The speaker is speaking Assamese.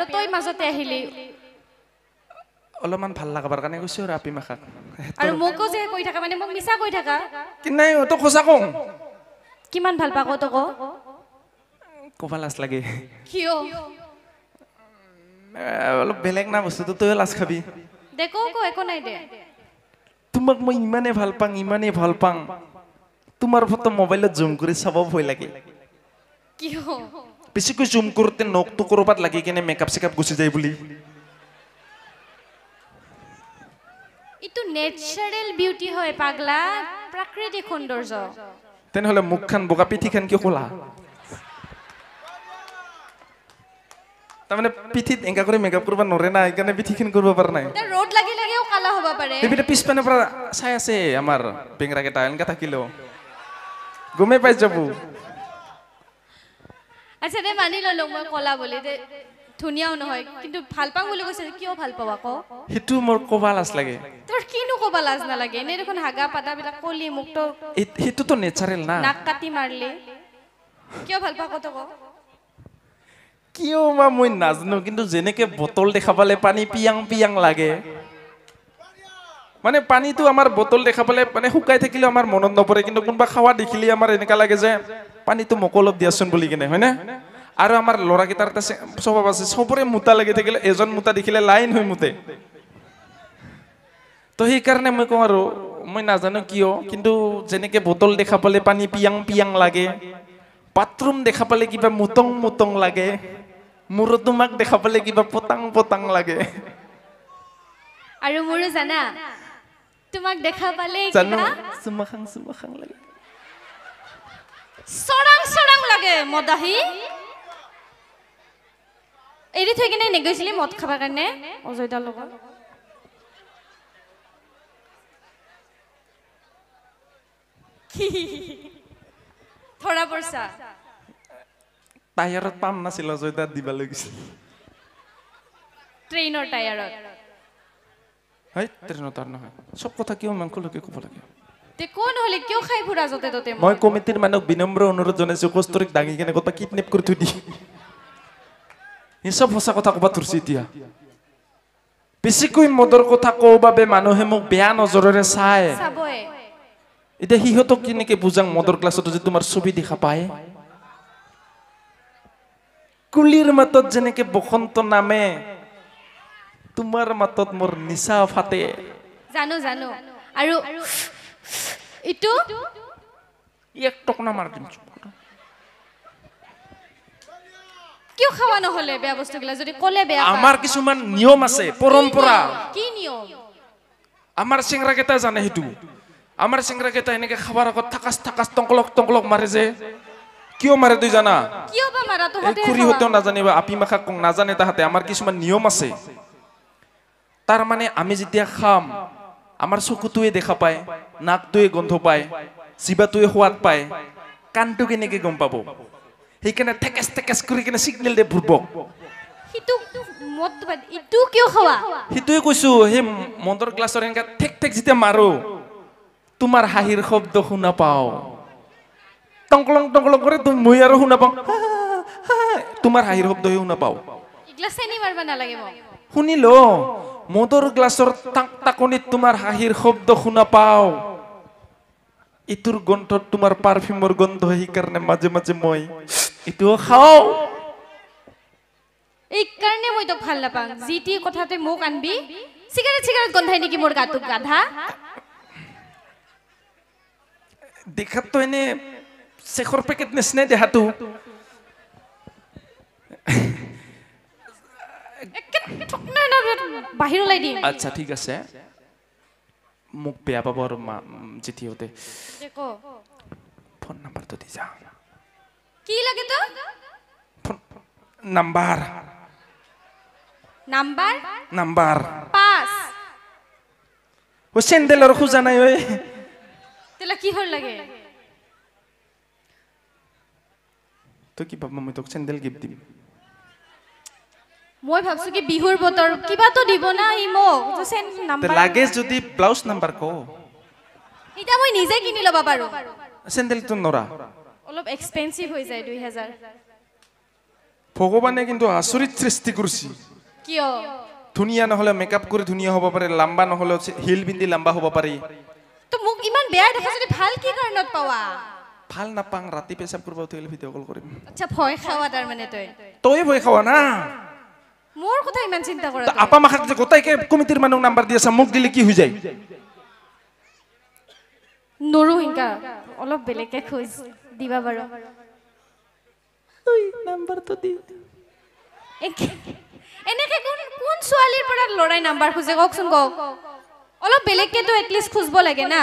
আৰু তই মাজতে আহিলি অলপমান ভাল লাগাবাৰ কাৰণে কৈছো আৰু আপি মাখাক আৰু মোকো যে কৈ থাকা মানে মোক মিছা কৈ থাকা কি নাই তই সঁচা কওঁ কিমান ভাল পাক তোক কপাল লাজ লাগে কিয় অলপ বেলেগ না বস্তুটো তই লাজ খাবি দেখো কো একো নাই দে তোমাক মই ইমানে ভাল পাং ইমানে ভাল পাং তোমাৰ ফটো মোবাইলত জুম কৰি চাব ভয় লাগে কিয় বেছিকৈ জুম কৰোঁতে নখটো ক'ৰবাত লাগি কেনে মেকআপ চেকআপ গুচি যায় বুলি এইটো নেচাৰেল বিউটি হয় পাগলা প্ৰাকৃতিক সৌন্দৰ্য তেনেহ'লে মুখখন বগা পিঠিখন কিয় ক'লা তাৰমানে পিঠিত এনেকা কৰি মেকআপ কৰিব নোৱাৰে না সেইকাৰণে পিঠিখিনি কৰিব পৰা নাই ৰ'দ লাগি লাগিও কালা হ'ব পাৰে সেইপিনে পিছপানৰ পৰা চাই আছে আমাৰ বেংৰা কেইটা এনেকা থাকিলেও গমেই পাই যাব আচ্ছা দে মানি ললো মই কলা বুলি দে ধুনীয়াও নহয় কিন্তু ভাল পাওঁ বুলি কৈছে কিয় ভাল পাওঁ আকৌ সেইটো মোৰ কবা লাজ লাগে তোৰ কিনো কবা লাজ নালাগে এনে দেখোন হাগা পাদা বিলাক কলি মোক তো সেইটোতো না নাক কাটি মাৰিলে কিয় ভাল পাওঁ তোক কিয় মা মই নাজানো কিন্তু যেনেকে বটল দেখা পালে পানী পিয়াং পিয়াং লাগে মানে পানীটো আমাৰ বটল দেখা পালে মানে শুকাই থাকিলে আমাৰ মনত নপৰে কিন্তু কোনোবা খোৱা দেখিলে আমাৰ এনেকুৱা লাগে যে পানীটো মোকলত দিয়াচোন বুলি কিনে হয়নে আৰু আমাৰ ল'ৰাকেইটাৰ তাতে স্বভাৱ আছে চবৰে মোটা লাগি থাকিলে এজন মোটা দেখিলে লাইন হৈ মোতে তো সেইকাৰণে মই কওঁ আৰু মই নাজানো কিয় কিন্তু যেনেকৈ বটল দেখা পালে পানী পিয়াং পিয়াং লাগে বাথৰুম দেখা পালে কিবা মুটং মুটং লাগে তোমাক দেখা পালে কিবা পতাং পতাং লাগে আৰু মোৰো জানা তোমাক দেখা পালে চুমাখাং চুমাখাং লাগে চৰাং চৰাং লাগে মদাহী এৰি থৈ কিনে নেগৈছিলি মদ খাবৰ কাৰণে অজয়দাৰ লগত ধৰা পৰ্চা টায়াৰত পাম নাছিল অজয়দাৰ দিবা লাগিছিল ট্ৰেইনৰ টায়াৰত তেনে নটাৰ নহয় চব কথা কিয় মাংসলৈকে ক'ব লাগে মই কমিটিৰ মানুহক বিনম্ৰ অনুৰোধ জনাইছোঁ কস্তৰিক দাঙি কেনে গোটেই কিডনেপ কৰি থৈ দি সেইচব সঁচা কথা ক'ব ধৰিছে এতিয়া বেছিকৈ মদৰ কথা কওঁ বাবে মানুহে মোক বেয়া নজৰেৰে চায় এতিয়া সিহঁতক কেনেকৈ বুজাং মদৰ ক্লাছত যে তোমাৰ ছবি দেখা পায় কুলিৰ মাতত যেনেকৈ বসন্ত নামে তোমাৰ মাতত মোৰ নিচা ফাটে জানো জানো আৰু ইটো এক টকনা মাৰ দিম কিয় খাৱা নহ'লে বেয়া বস্তুবিলাক যদি ক'লে বেয়া আমাৰ কিছুমান নিয়ম আছে পৰম্পৰা কি নিয়ম আমাৰ চিংৰাকেইটা জানে সেইটো আমাৰ চিংৰাকেইটা এনেকে খাবাৰ আগত থাকাচ থাকাচ টংকলক টংকলক মাৰে যে কিয় মাৰে তুই জানা খুৰী হতেও নাজানিবা আপি মাখাক নাজানে তাহাঁতে আমাৰ কিছুমান নিয়ম আছে তাৰ মানে আমি যেতিয়া খাম আমাৰ চকুটোৱে দেখা পায় নাকটোৱে গন্ধ পায় জিবাটোয়ে সোৱাদ পায় কানটো কেনেকে গম পাব মন্দৰ ক্লাছৰ ঠেক ঠেক যেতিয়া মাৰো তোমাৰ হাঁহিৰ শব্দ শুনা পাওঁ টংকলং টংকলং কৰে মই আৰু শুনা পাওঁ তোমাৰ হাঁহিৰ শব্দহে শুনা মদৰ গ্লাছৰ টাক টাকনিত তোমাৰ হাঁহিৰ শব্দ শুনা পাওঁ ইটোৰ গোন্ধত তোমাৰ পাৰফিউমৰ গোন্ধ সেইকাৰণে মাজে মাজে মই এইটোও খাওঁ এইকাৰণে মই তোক ভাল নাপাওঁ যি কথাতে মোক আনবি চিগাৰেট চিগাৰেট গোন্ধাই নেকি মোৰ গাটোক গাধা দেখাততো এনে শেষৰ পেকেট নিচিনাই দেহাটো বাহিৰলৈ দিম আচ্ছা ঠিক আছে মোক বেয়া পাব আৰু জিতিহঁতে ফোন নাম্বাৰটো দি যা কি লাগে মই তোক চেণ্ডেল গিফ্ট দিম মই ভাবছো কি বিহুৰ বতৰ কিবাটো দিব না ই মোক যেন নাম্বাৰ লাগে যদি ব্লাউজ নাম্বাৰ ক এটা মই নিজে কিনি লবা পাৰো সেন্ডেলটো নৰা অলপ এক্সপেন্সিভ হৈ যায় দুই হাজাৰ ভগৱানে কিন্তু আচৰিত সৃষ্টি কৰিছে কিয় ধুনীয়া নহ'লে মেকআপ কৰি ধুনীয়া হ'ব পাৰে লাম্বা নহ'লে হিল পিন্ধি লাম্বা হ'ব পাৰি তো মোক ইমান বেয়া দেখা যদি ভাল কি কাৰণত পাৱা ভাল নাপাং ৰাতি পেচাব কৰিব তই ভিডিঅ' কল কৰিম আচ্ছা ভয় খাৱা তাৰমানে তই তই ভয় খাৱা না মোৰ কথা ইমান চিন্তা কৰে আপা মাখাক যে গোটাইকে কমিটিৰ মানুহক নাম্বাৰ দি আছে মোক দিলে কি হৈ যায় নৰু হিংকা অলপ বেলেগকে খোজ দিবা বাৰু নাম্বাৰটো দি এনেকে কোন কোন ছোৱালীৰ পৰা ল'ৰাই নাম্বাৰ খোজে কওকচোন কওক অলপ বেলেগকেতো এটলিষ্ট খুজিব লাগে না